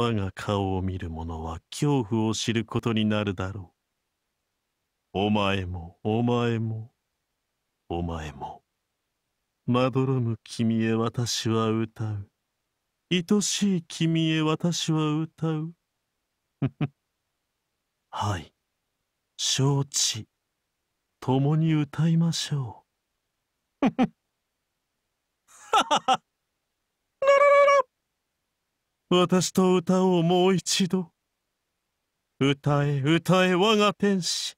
我が顔を見る者は恐怖を知ることになるだろう。お前も、お前も、お前も。まどろむ君へ私は歌う。愛しい君へ私は歌う。はい。承知。共に歌いましょう。ははは私と歌おうもう一度。歌え、歌え、我が天使。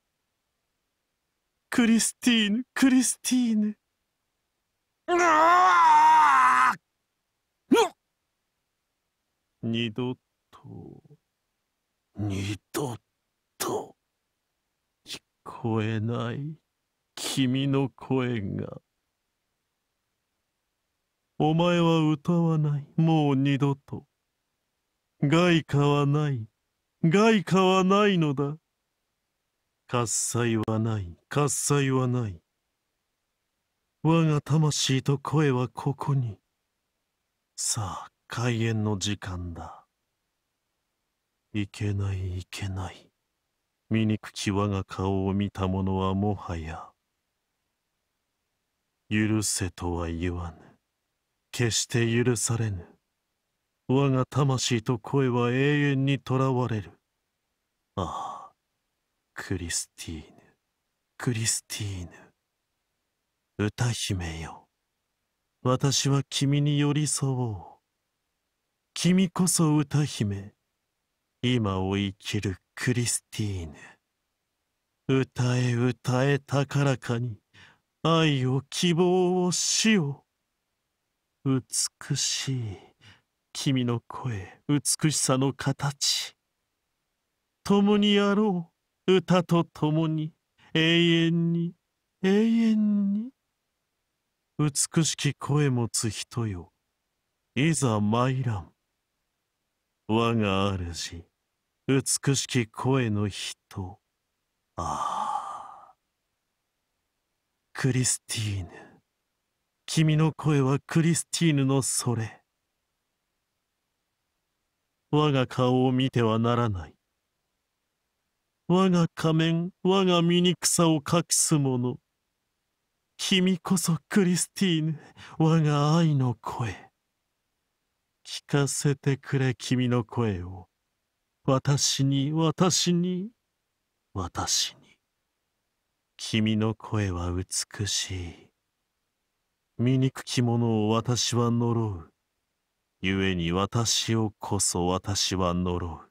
クリスティーヌ、クリスティーヌ。二度と、二度と、聞こえない君の声が。お前は歌わない、もう二度と。外貨はない。外貨はないのだ。喝采はない。喝采はない。我が魂と声はここに。さあ、開演の時間だ。いけない、いけない。醜き我が顔を見た者はもはや、許せとは言わぬ。決して許されぬ。我が魂と声は永遠にとらわれる。ああ、クリスティーヌ、クリスティーヌ。歌姫よ。私は君に寄り添おう。君こそ歌姫。今を生きるクリスティーヌ。歌え歌え高らかに、愛を希望を死を。美しい。君の声美しさの形共にあろう歌と共に永遠に永遠に美しき声持つ人よいざ参らん我が主美しき声の人ああクリスティーヌ君の声はクリスティーヌのそれ我が顔を見てはならない。我が仮面、我が醜さを隠す者。君こそクリスティーヌ、我が愛の声。聞かせてくれ君の声を。私に、私に、私に。君の声は美しい。醜き者を私は呪う。故に私をこそ私は呪う。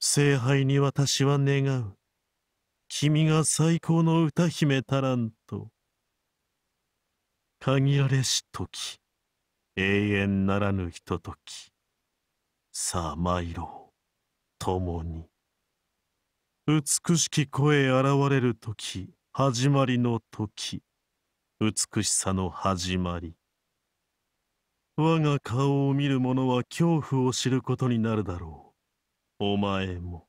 聖杯に私は願う。君が最高の歌姫たらんと。限られし時、永遠ならぬひととき。さあ参ろう、共に。美しき声現れる時、始まりの時。美しさの始まり。我が顔を見る者は恐怖を知ることになるだろうお前も